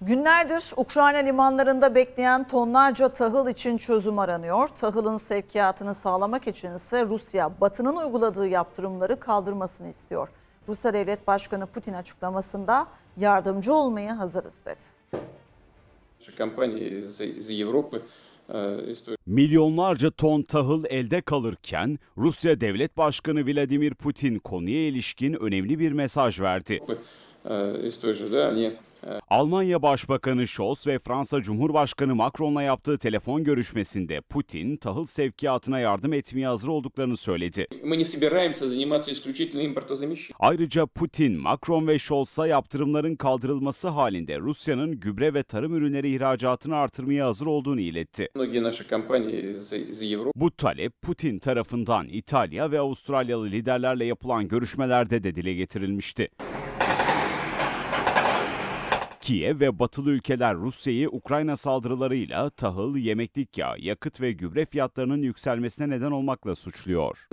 Günlerdir Ukrayna limanlarında bekleyen tonlarca tahıl için çözüm aranıyor. Tahılın sevkiyatını sağlamak için ise Rusya Batı'nın uyguladığı yaptırımları kaldırmasını istiyor. Rusya Devlet Başkanı Putin açıklamasında yardımcı olmaya hazırız dedi. Milyonlarca ton tahıl elde kalırken Rusya Devlet Başkanı Vladimir Putin konuya ilişkin önemli bir mesaj verdi. Almanya Başbakanı Scholz ve Fransa Cumhurbaşkanı Macron'la yaptığı telefon görüşmesinde Putin tahıl sevkiyatına yardım etmeye hazır olduklarını söyledi. Ayrıca Putin, Macron ve Scholz'a yaptırımların kaldırılması halinde Rusya'nın gübre ve tarım ürünleri ihracatını artırmaya hazır olduğunu iletti. Bu talep Putin tarafından İtalya ve Avustralyalı liderlerle yapılan görüşmelerde de dile getirilmişti. Kiev ve batılı ülkeler Rusya'yı Ukrayna saldırılarıyla tahıl, yemeklik yağ, yakıt ve gübre fiyatlarının yükselmesine neden olmakla suçluyor.